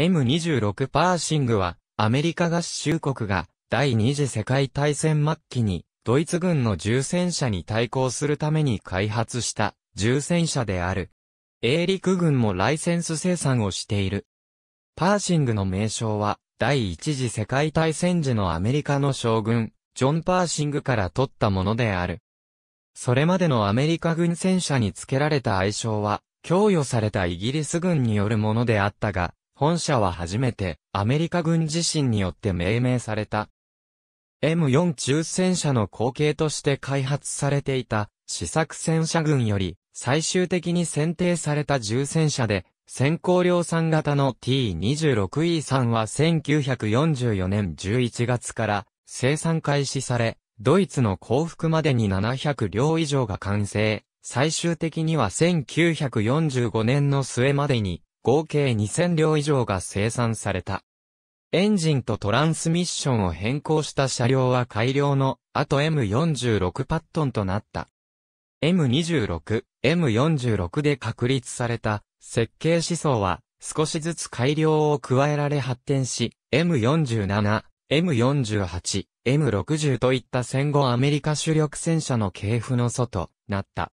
M26 パーシングは、アメリカ合衆国が、第二次世界大戦末期に、ドイツ軍の重戦車に対抗するために開発した、重戦車である。英陸軍もライセンス生産をしている。パーシングの名称は、第一次世界大戦時のアメリカの将軍、ジョン・パーシングから取ったものである。それまでのアメリカ軍戦車に付けられた愛称は、供与されたイギリス軍によるものであったが、本社は初めてアメリカ軍自身によって命名された。M4 中戦車の後継として開発されていた試作戦車群より最終的に選定された重戦車で先行量産型の T26E3 は1944年11月から生産開始され、ドイツの降伏までに700両以上が完成、最終的には1945年の末までに合計2000両以上が生産された。エンジンとトランスミッションを変更した車両は改良の後 M46 パットンとなった。M26、M46 で確立された設計思想は少しずつ改良を加えられ発展し、M47、M48、M60 といった戦後アメリカ主力戦車の系譜の祖となった。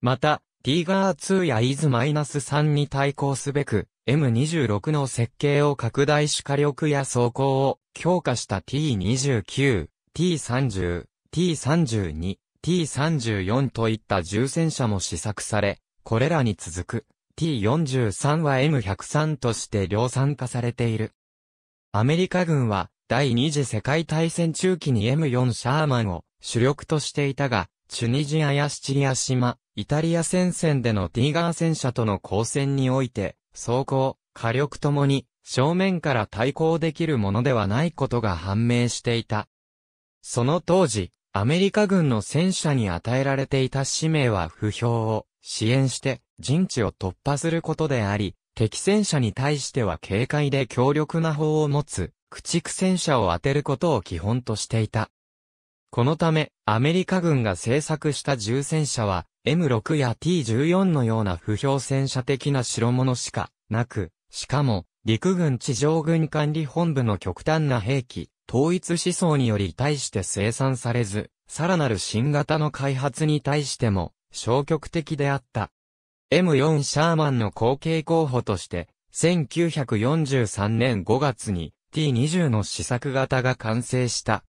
また、ィーガー2や IS-3 に対抗すべく、M26 の設計を拡大し火力や走行を強化した T29、T30、T32、T34 といった重戦車も試作され、これらに続く T43 は M103 として量産化されている。アメリカ軍は第二次世界大戦中期に M4 シャーマンを主力としていたが、チュニジアやシチリア島、イタリア戦線でのティーガー戦車との交戦において、装甲、火力ともに、正面から対抗できるものではないことが判明していた。その当時、アメリカ軍の戦車に与えられていた使命は不評を支援して陣地を突破することであり、敵戦車に対しては軽快で強力な砲を持つ駆逐戦車を当てることを基本としていた。このため、アメリカ軍が製作した重戦車は、M6 や T14 のような不評戦車的な代物しかなく、しかも、陸軍地上軍管理本部の極端な兵器、統一思想により対して生産されず、さらなる新型の開発に対しても、消極的であった。M4 シャーマンの後継候補として、1943年5月に T20 の試作型が完成した。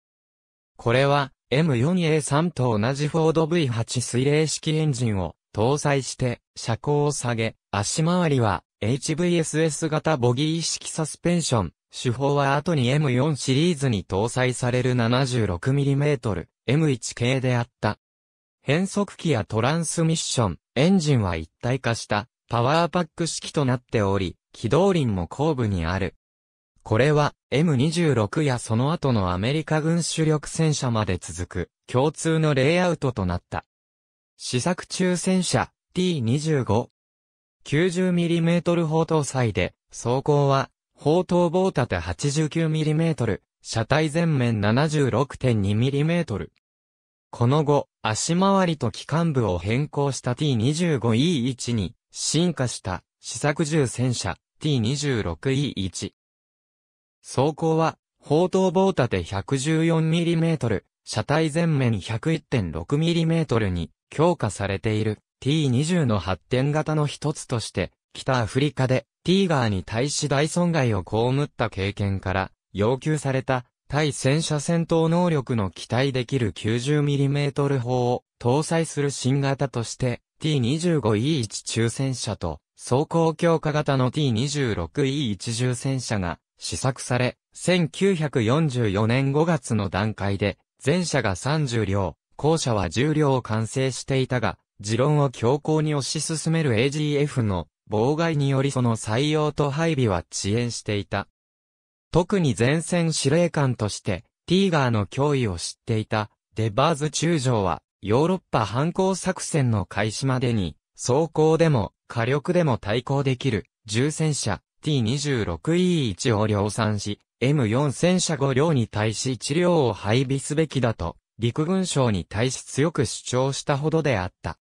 これは M4A3 と同じフォード V8 水冷式エンジンを搭載して車高を下げ、足回りは HVSS 型ボギー式サスペンション、手法は後に M4 シリーズに搭載される 76mm、M1 系であった。変速機やトランスミッション、エンジンは一体化したパワーパック式となっており、機動輪も後部にある。これは M26 やその後のアメリカ軍主力戦車まで続く共通のレイアウトとなった。試作中戦車 T25。90mm 砲搭載で、走行は、砲塔棒立て 89mm、車体前面 76.2mm。この後、足回りと機関部を変更した T25E1 に、進化した、試作銃戦車 T26E1。走行は、砲塔棒立て 114mm、車体前面 101.6mm に強化されている T20 の発展型の一つとして、北アフリカでティーガーに対し大損害を被った経験から要求された対戦車戦闘能力の期待できる 90mm 砲を搭載する新型として T25E1 中戦車と走行強化型の T26E1 重戦車が試作され、1944年5月の段階で、前者が30両、後者は10両を完成していたが、持論を強行に推し進める AGF の妨害によりその採用と配備は遅延していた。特に前線司令官として、ティーガーの脅威を知っていた、デバーズ中将は、ヨーロッパ反抗作戦の開始までに、装甲でも火力でも対抗できる、重戦車、T26E1 を量産し、M4 戦車5両に対し治療を配備すべきだと、陸軍省に対し強く主張したほどであった。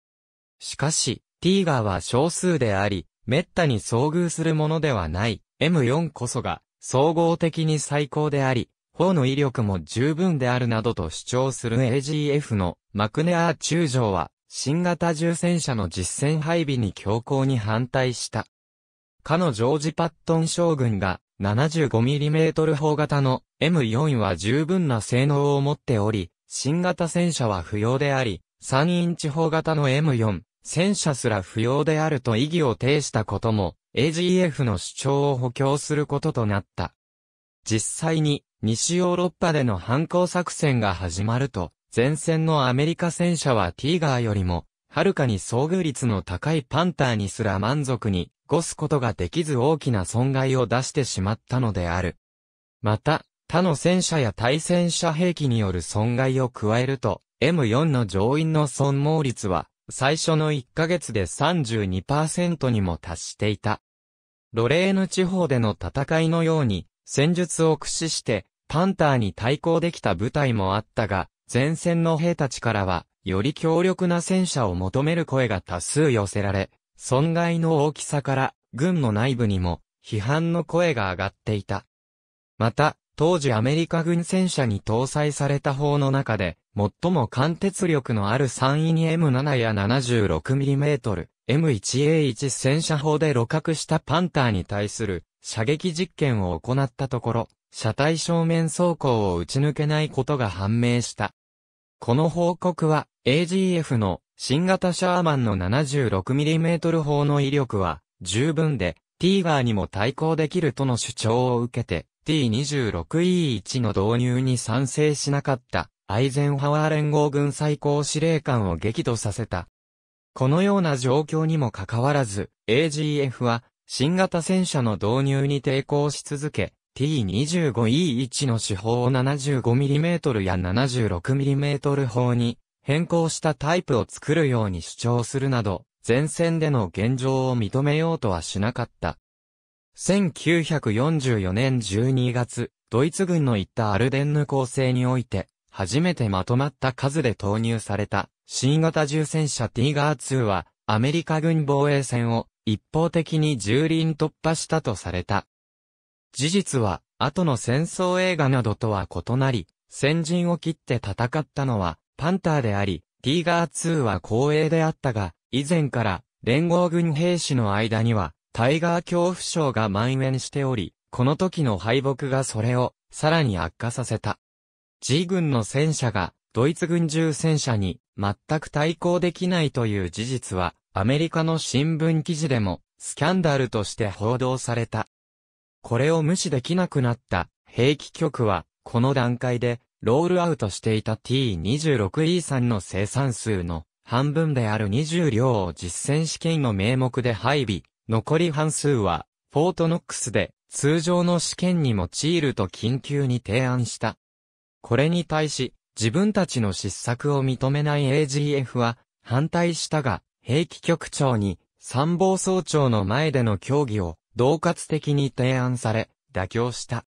しかし、ティーガーは少数であり、滅多に遭遇するものではない M4 こそが総合的に最高であり、砲の威力も十分であるなどと主張する AGF のマクネアー中将は新型重戦車の実戦配備に強硬に反対した。かのジョージ・パットン将軍が 75mm 砲型の M4 は十分な性能を持っており、新型戦車は不要であり、3インチ砲型の M4、戦車すら不要であると意義を呈したことも、AGF の主張を補強することとなった。実際に、西ヨーロッパでの反抗作戦が始まると、前線のアメリカ戦車はティーガーよりも、はるかに遭遇率の高いパンターにすら満足にごすことができず大きな損害を出してしまったのである。また、他の戦車や対戦車兵器による損害を加えると、M4 の乗員の損耗率は、最初の1ヶ月で32%にも達していた。ロレーヌ地方での戦いのように、戦術を駆使して、パンターに対抗できた部隊もあったが、前線の兵たちからは、より強力な戦車を求める声が多数寄せられ、損害の大きさから、軍の内部にも、批判の声が上がっていた。また、当時アメリカ軍戦車に搭載された砲の中で、最も貫徹力のある3位に M7 や 76mm、M1A1 戦車砲で露獲したパンターに対する射撃実験を行ったところ、車体正面走行を打ち抜けないことが判明した。この報告は AGF の新型シャーマンの 76mm 砲の威力は十分で、ティーガーにも対抗できるとの主張を受けて、T26E1 の導入に賛成しなかった、アイゼンハワー連合軍最高司令官を激怒させた。このような状況にもかかわらず、AGF は、新型戦車の導入に抵抗し続け、T25E1 の手法を 75mm や 76mm 砲に変更したタイプを作るように主張するなど、前線での現状を認めようとはしなかった。1944年12月、ドイツ軍の行ったアルデンヌ構成において、初めてまとまった数で投入された、新型重戦車ティーガー2は、アメリカ軍防衛戦を一方的に蹂躙突破したとされた。事実は、後の戦争映画などとは異なり、先陣を切って戦ったのは、パンターであり、ティーガー2は光栄であったが、以前から連合軍兵士の間にはタイガー恐怖症が蔓延しており、この時の敗北がそれをさらに悪化させた。G 軍の戦車がドイツ軍重戦車に全く対抗できないという事実はアメリカの新聞記事でもスキャンダルとして報道された。これを無視できなくなった兵器局はこの段階でロールアウトしていた T26E さんの生産数の半分である20両を実践試験の名目で配備、残り半数は、フォートノックスで通常の試験に用いると緊急に提案した。これに対し、自分たちの失策を認めない AGF は反対したが、兵器局長に参謀総長の前での協議を同括的に提案され、妥協した。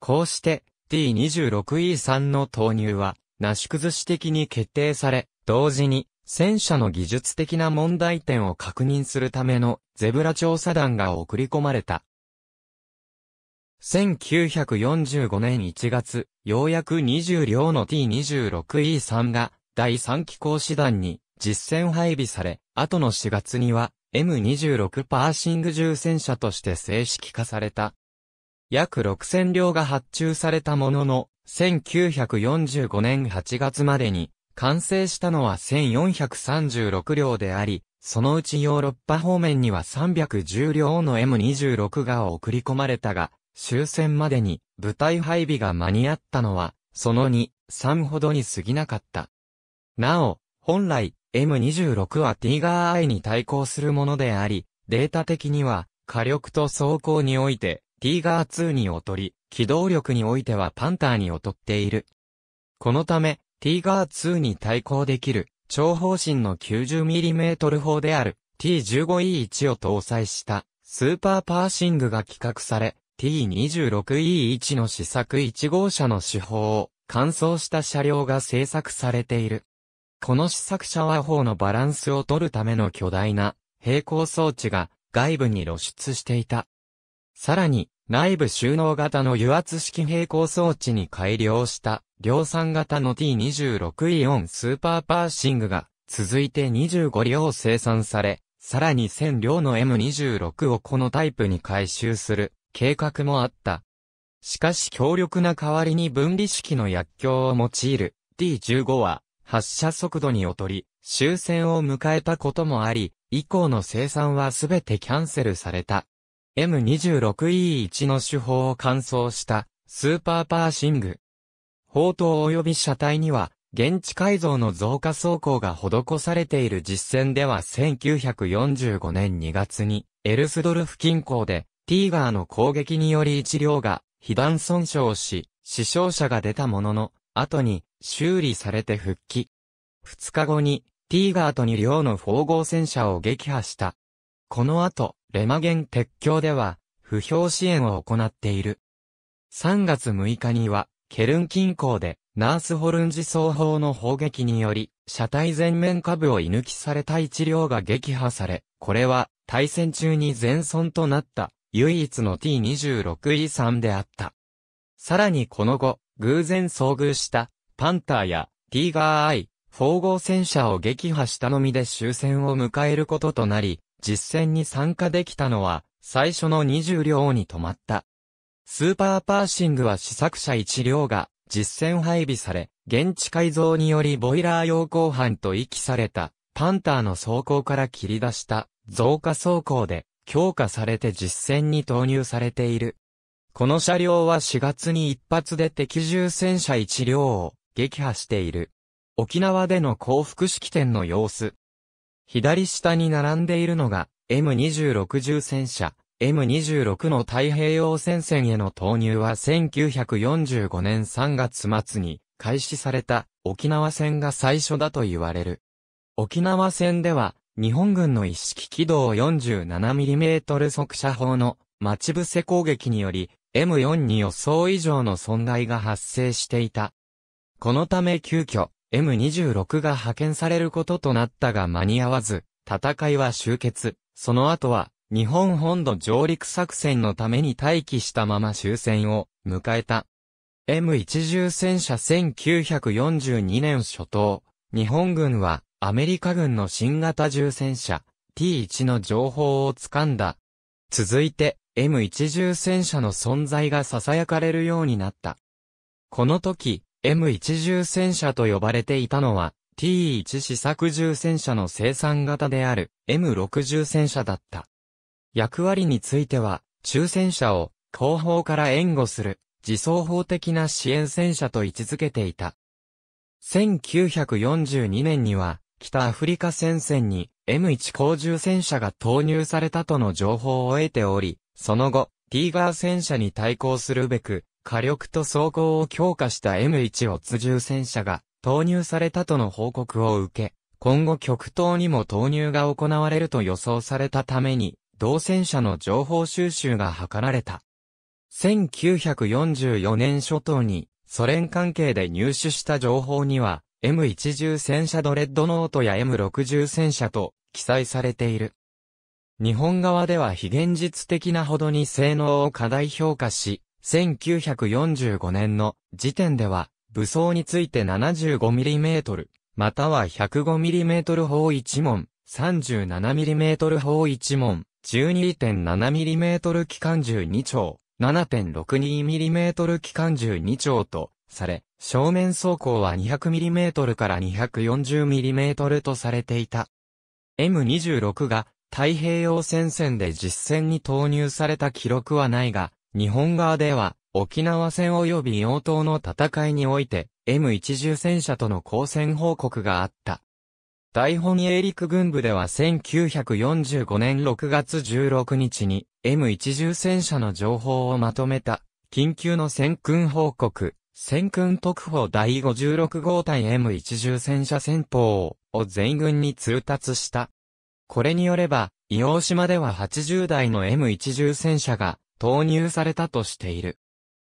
こうして、T26E3 の投入は、なし崩し的に決定され、同時に、戦車の技術的な問題点を確認するためのゼブラ調査団が送り込まれた。1945年1月、ようやく20両の T26E3 が第3機構師団に実戦配備され、後の4月には M26 パーシング重戦車として正式化された。約6000両が発注されたものの、1945年8月までに、完成したのは1436両であり、そのうちヨーロッパ方面には310両の M26 が送り込まれたが、終戦までに部隊配備が間に合ったのは、その2、3ほどに過ぎなかった。なお、本来、M26 はティガー I に対抗するものであり、データ的には火力と走行においてティーガー2に劣り、機動力においてはパンターに劣っている。このため、ティーガー2に対抗できる、長方針の 90mm 砲である T15E1 を搭載したスーパーパーシングが企画され、T26E1 の試作1号車の手法を乾燥した車両が製作されている。この試作車は砲のバランスを取るための巨大な平行装置が外部に露出していた。さらに、内部収納型の油圧式並行装置に改良した量産型の T26 イオンスーパーパーシングが続いて25両生産され、さらに1000両の M26 をこのタイプに回収する計画もあった。しかし強力な代わりに分離式の薬莢を用いる T15 は発射速度に劣り終戦を迎えたこともあり、以降の生産はすべてキャンセルされた。M26E1 の手法を完走したスーパーパーシング。砲塔及び車体には、現地改造の増加走行が施されている実戦では1945年2月に、エルスドルフ近郊で、ティーガーの攻撃により一両が、被弾損傷し、死傷者が出たものの、後に、修理されて復帰。二日後に、ティーガーと二両の縫合戦車を撃破した。この後、レマゲン鉄橋では、不評支援を行っている。3月6日には、ケルン近郊で、ナースホルンジ双方の砲撃により、車体全面下部を射抜きされた一両が撃破され、これは、対戦中に全損となった、唯一の T26E3 であった。さらにこの後、偶然遭遇した、パンターや、ティーガーアイ、4号戦車を撃破したのみで終戦を迎えることとなり、実戦に参加できたのは、最初の20両に止まった。スーパーパーシングは試作車1両が実戦配備され、現地改造によりボイラー用鋼班と遺棄された、パンターの走行から切り出した増加走行で強化されて実戦に投入されている。この車両は4月に一発で敵重戦車1両を撃破している。沖縄での降伏式典の様子、左下に並んでいるのが、M26 戦車、M26 の太平洋戦線への投入は1945年3月末に開始された沖縄戦が最初だと言われる。沖縄戦では、日本軍の一式軌道 47mm 速射砲の待ち伏せ攻撃により、m 4に予想以上の損害が発生していた。このため急遽、M26 が派遣されることとなったが間に合わず、戦いは終結。その後は、日本本土上陸作戦のために待機したまま終戦を迎えた。m 1重戦車1942年初頭、日本軍はアメリカ軍の新型重戦車 T1 の情報を掴んだ。続いて m 1重戦車の存在が囁かれるようになった。この時、M1 重戦車と呼ばれていたのは、T1 試作重戦車の生産型である M60 戦車だった。役割については、中戦車を後方から援護する自走法的な支援戦車と位置づけていた。1942年には北アフリカ戦線に M1 高重戦車が投入されたとの情報を得ており、その後、ティーガー戦車に対抗するべく火力と装甲を強化した M1 オツ重戦車が投入されたとの報告を受け、今後極東にも投入が行われると予想されたために、同戦車の情報収集が図られた。1944年初頭に、ソ連関係で入手した情報には、M10 戦車ドレッドノートや M60 戦車と記載されている。日本側では非現実的なほどに性能を過大評価し、1945年の時点では、武装について 75mm、または 105mm 砲1門、37mm 砲1門、12.7mm 機関銃2丁、7.62mm 機関銃2丁と、され、正面走行は 200mm から 240mm とされていた。M26 が太平洋戦線で実戦に投入された記録はないが、日本側では、沖縄戦及び洋島の戦いにおいて、m 1重戦車との交戦報告があった。大本営陸軍部では1945年6月16日に m 1重戦車の情報をまとめた緊急の戦訓報告、戦訓特報第56号隊 m 1重戦車戦法を全軍に通達した。これによれば、伊黄島では80台の m 1重戦車が投入されたとしている。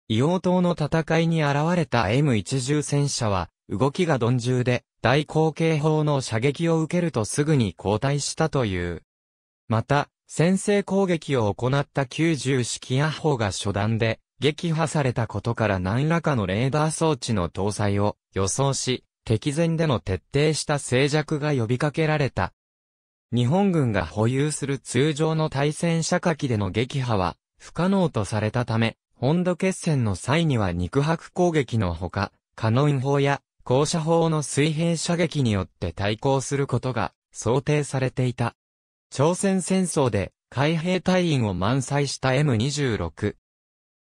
硫黄島の戦いに現れた m 1重戦車は、動きが鈍重で、大口径砲の射撃を受けるとすぐに後退したという。また、先制攻撃を行った90式野砲が初段で、撃破されたことから何らかのレーダー装置の搭載を予想し、敵前での徹底した静寂が呼びかけられた。日本軍が保有する通常の対戦射火器での撃破は、不可能とされたため、本土決戦の際には肉薄攻撃のほか、カノン砲や高射砲の水平射撃によって対抗することが想定されていた。朝鮮戦争で海兵隊員を満載した M26。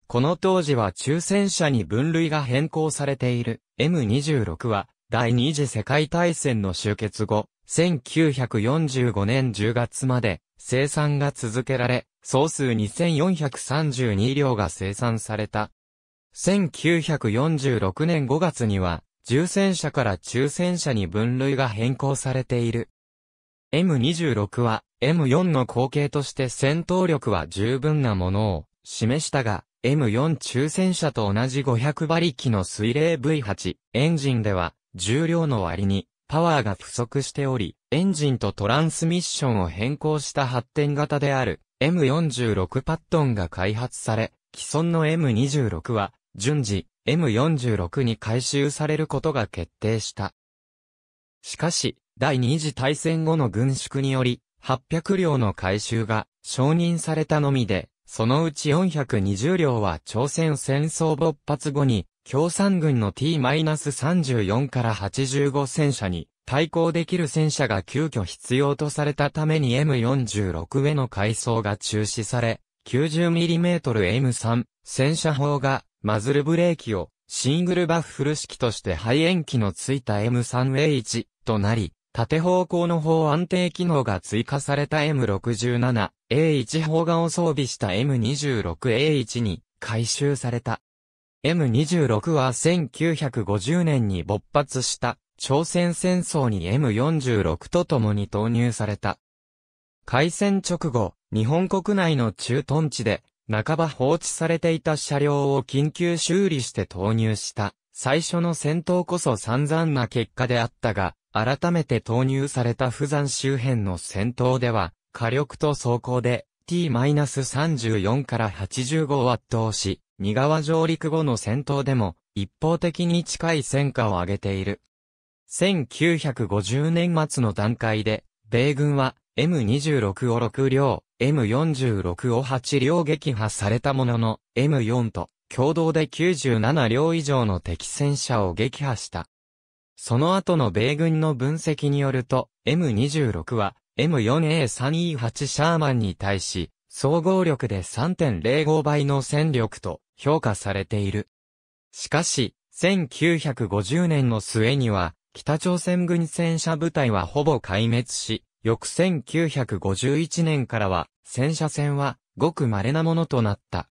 この当時は中戦車に分類が変更されている M26 は第二次世界大戦の終結後、1945年10月まで生産が続けられ、総数2432両が生産された。1946年5月には、重戦車から中戦車に分類が変更されている。M26 は M4 の後継として戦闘力は十分なものを示したが、M4 中戦車と同じ500馬力の水冷 V8 エンジンでは重量の割にパワーが不足しており、エンジンとトランスミッションを変更した発展型である M46 パットンが開発され、既存の M26 は順次 M46 に改修されることが決定した。しかし、第二次大戦後の軍縮により、800両の改修が承認されたのみで、そのうち420両は朝鮮戦争勃発後に共産軍の T-34 から85戦車に対抗できる戦車が急遽必要とされたために M46 への改装が中止され、90mmM3 戦車砲がマズルブレーキをシングルバッフル式として排煙機のついた M3A1 となり、縦方向の方安定機能が追加された M67A1 砲がを装備した M26A1 に回収された。M26 は1950年に勃発した朝鮮戦争に M46 と共に投入された。開戦直後、日本国内の駐屯地で、半ば放置されていた車両を緊急修理して投入した。最初の戦闘こそ散々な結果であったが、改めて投入された富山周辺の戦闘では、火力と走行で T-34 から85を圧倒し、二川上陸後の戦闘でも、一方的に近い戦果を上げている。1950年末の段階で、米軍は M26 を6両、M46 を8両撃破されたものの、M4 と共同で97両以上の敵戦車を撃破した。その後の米軍の分析によると、M26 は M4A3E8 シャーマンに対し、総合力で3.05倍の戦力と評価されている。しかし、1950年の末には、北朝鮮軍戦車部隊はほぼ壊滅し、翌1951年からは、戦車戦は、ごく稀なものとなった。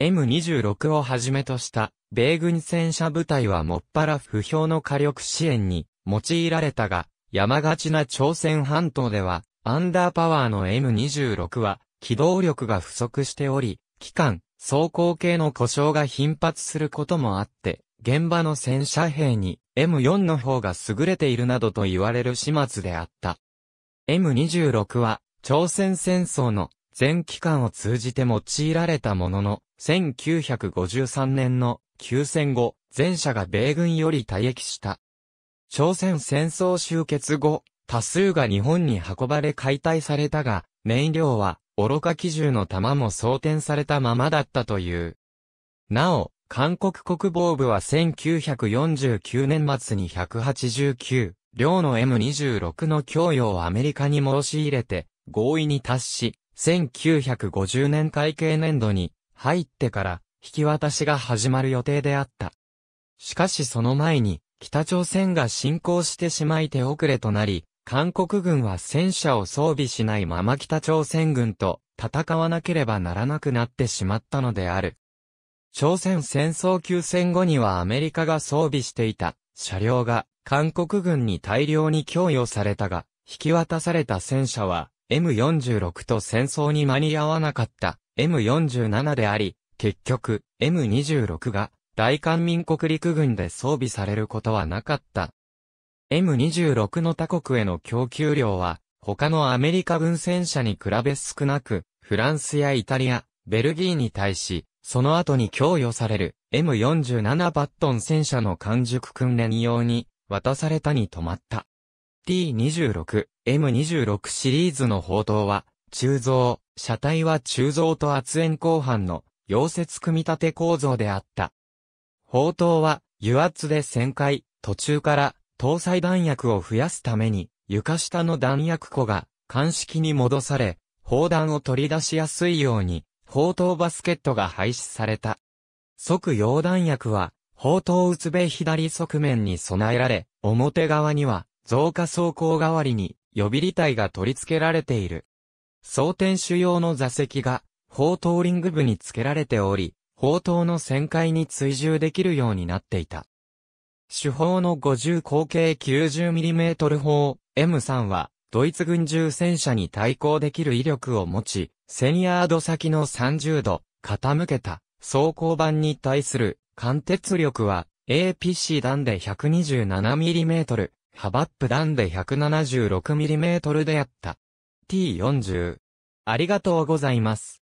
M26 をはじめとした、米軍戦車部隊はもっぱら不評の火力支援に用いられたが、山がちな朝鮮半島では、アンダーパワーの M26 は、機動力が不足しており、機関、走行系の故障が頻発することもあって、現場の戦車兵に M4 の方が優れているなどと言われる始末であった。M26 は、朝鮮戦争の全期間を通じて用いられたものの、1953年の休戦後、前者が米軍より退役した。朝鮮戦争終結後、多数が日本に運ばれ解体されたが、燃料は愚か機銃の弾も装填されたままだったという。なお、韓国国防部は1949年末に189、両の M26 の供与をアメリカに申し入れて、合意に達し、1950年会計年度に入ってから引き渡しが始まる予定であった。しかしその前に、北朝鮮が侵攻してしまい手遅れとなり、韓国軍は戦車を装備しないまま北朝鮮軍と戦わなければならなくなってしまったのである。朝鮮戦争休戦後にはアメリカが装備していた車両が韓国軍に大量に供与されたが、引き渡された戦車は M46 と戦争に間に合わなかった M47 であり、結局 M26 が大韓民国陸軍で装備されることはなかった。M26 の他国への供給量は、他のアメリカ軍戦車に比べ少なく、フランスやイタリア、ベルギーに対し、その後に供与される M47 バットン戦車の完熟訓練用に渡されたに止まった。T26、M26 シリーズの砲塔は、鋳造、車体は鋳造と圧縁後半の溶接組み立て構造であった。砲塔は油圧で旋回、途中から搭載弾薬を増やすために、床下の弾薬庫が、鑑識に戻され、砲弾を取り出しやすいように、砲塔バスケットが廃止された。即溶弾薬は、砲塔うつべ左側面に備えられ、表側には、増加装甲代わりに、予備履帯が取り付けられている。装填主用の座席が、砲塔リング部に付けられており、砲塔の旋回に追従できるようになっていた。主砲の50口径 90mm 砲 M3 は、ドイツ軍重戦車に対抗できる威力を持ち、1000ヤード先の30度、傾けた、装甲板に対する、貫鉄力は、APC 弾で 127mm、ハバップ弾で 176mm であった。T40。ありがとうございます。